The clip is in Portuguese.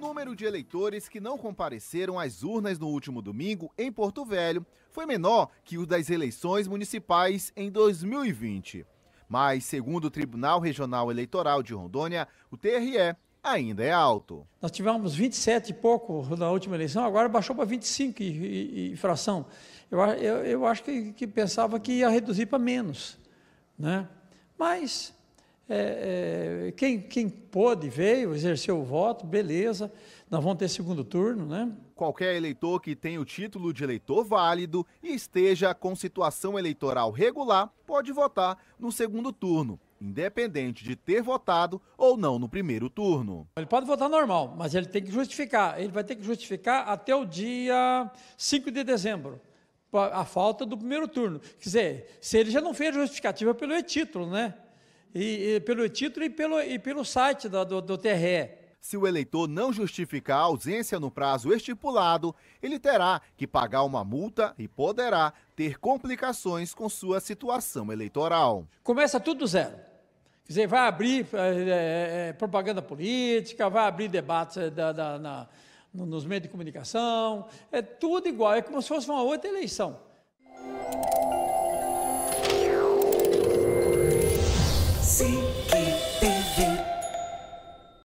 número de eleitores que não compareceram às urnas no último domingo em Porto Velho foi menor que o das eleições municipais em 2020. Mas, segundo o Tribunal Regional Eleitoral de Rondônia, o TRE ainda é alto. Nós tivemos 27 e pouco na última eleição, agora baixou para 25 e, fração. Eu, eu, eu acho que, que pensava que ia reduzir para menos. Né? Mas é, é, quem, quem pôde veio, exerceu o voto, beleza, nós vamos ter segundo turno, né? Qualquer eleitor que tenha o título de eleitor válido e esteja com situação eleitoral regular pode votar no segundo turno, independente de ter votado ou não no primeiro turno. Ele pode votar normal, mas ele tem que justificar. Ele vai ter que justificar até o dia 5 de dezembro a falta do primeiro turno. Quer dizer, se ele já não fez justificativa pelo e-título, né? e, e pelo título e pelo, e pelo site do, do, do TRE. Se o eleitor não justificar a ausência no prazo estipulado, ele terá que pagar uma multa e poderá ter complicações com sua situação eleitoral. Começa tudo do zero. Quer dizer, vai abrir é, é, propaganda política, vai abrir debates da, da, na, nos meios de comunicação, é tudo igual, é como se fosse uma outra eleição.